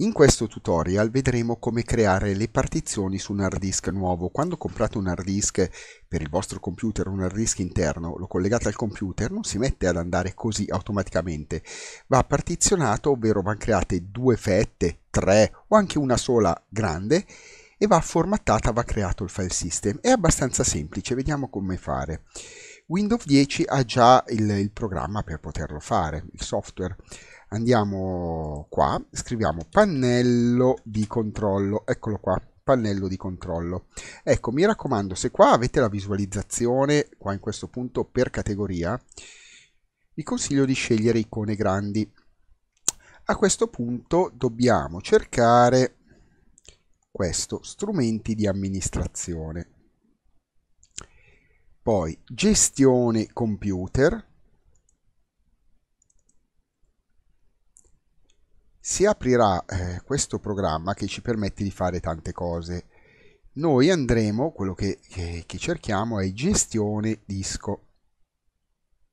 In questo tutorial vedremo come creare le partizioni su un hard disk nuovo. Quando comprate un hard disk per il vostro computer, un hard disk interno, lo collegate al computer, non si mette ad andare così automaticamente. Va partizionato, ovvero vanno create due fette, tre o anche una sola grande e va formattata, va creato il file system. È abbastanza semplice, vediamo come fare. Windows 10 ha già il, il programma per poterlo fare, il software. Andiamo qua, scriviamo pannello di controllo, eccolo qua, pannello di controllo. Ecco, mi raccomando, se qua avete la visualizzazione, qua in questo punto per categoria, vi consiglio di scegliere icone grandi. A questo punto dobbiamo cercare questo, strumenti di amministrazione poi gestione computer, si aprirà eh, questo programma che ci permette di fare tante cose. Noi andremo, quello che, che, che cerchiamo è gestione disco.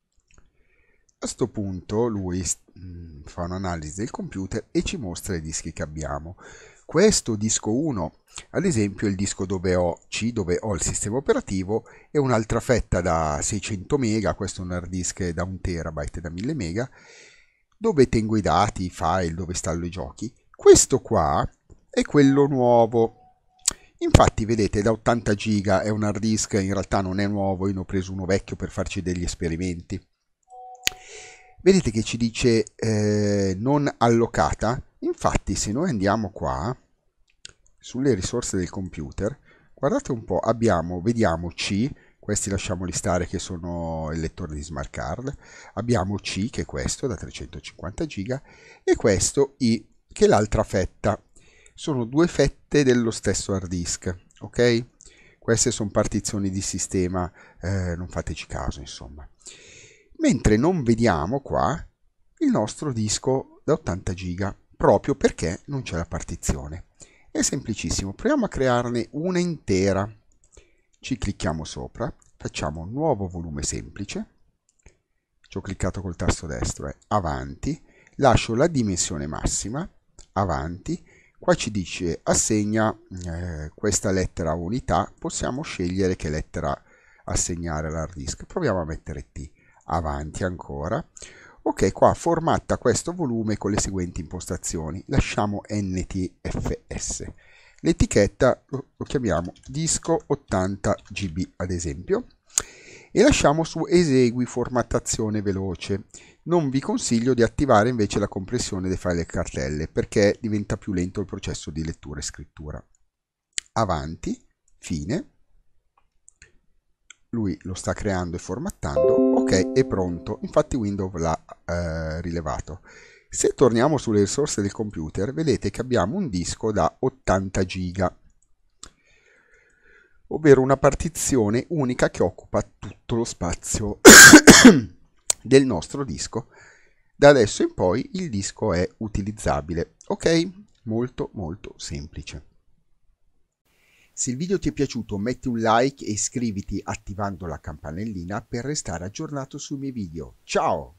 A questo punto lui mh, mm, fa un'analisi del computer e ci mostra i dischi che abbiamo. Questo disco 1, ad esempio, è il disco dove ho C, dove ho il sistema operativo e un'altra fetta da 600 MB, questo è un hard disk da 1 TB da 1000 MB, dove tengo i dati, i file, dove installo i giochi. Questo qua è quello nuovo. Infatti, vedete, da 80 GB è un hard disk, in realtà non è nuovo, io ne ho preso uno vecchio per farci degli esperimenti vedete che ci dice eh, non allocata. Infatti se noi andiamo qua, sulle risorse del computer, guardate un po', abbiamo, vediamo C, questi lasciamoli stare che sono il lettore di smart card, abbiamo C che è questo da 350 giga e questo I che è l'altra fetta. Sono due fette dello stesso hard disk, ok? Queste sono partizioni di sistema, eh, non fateci caso insomma mentre non vediamo qua il nostro disco da 80 giga proprio perché non c'è la partizione è semplicissimo proviamo a crearne una intera ci clicchiamo sopra facciamo un nuovo volume semplice ci ho cliccato col tasto destro è avanti lascio la dimensione massima avanti qua ci dice assegna eh, questa lettera unità possiamo scegliere che lettera assegnare all'hard disk proviamo a mettere T avanti ancora. Ok, qua formatta questo volume con le seguenti impostazioni. Lasciamo NTFS. L'etichetta lo, lo chiamiamo disco 80 GB ad esempio e lasciamo su esegui formattazione veloce. Non vi consiglio di attivare invece la compressione dei file e cartelle perché diventa più lento il processo di lettura e scrittura. Avanti, fine lui lo sta creando e formattando, ok è pronto, infatti Windows l'ha eh, rilevato. Se torniamo sulle risorse del computer vedete che abbiamo un disco da 80 giga, ovvero una partizione unica che occupa tutto lo spazio del nostro disco. Da adesso in poi il disco è utilizzabile, ok? Molto molto semplice. Se il video ti è piaciuto metti un like e iscriviti attivando la campanellina per restare aggiornato sui miei video. Ciao!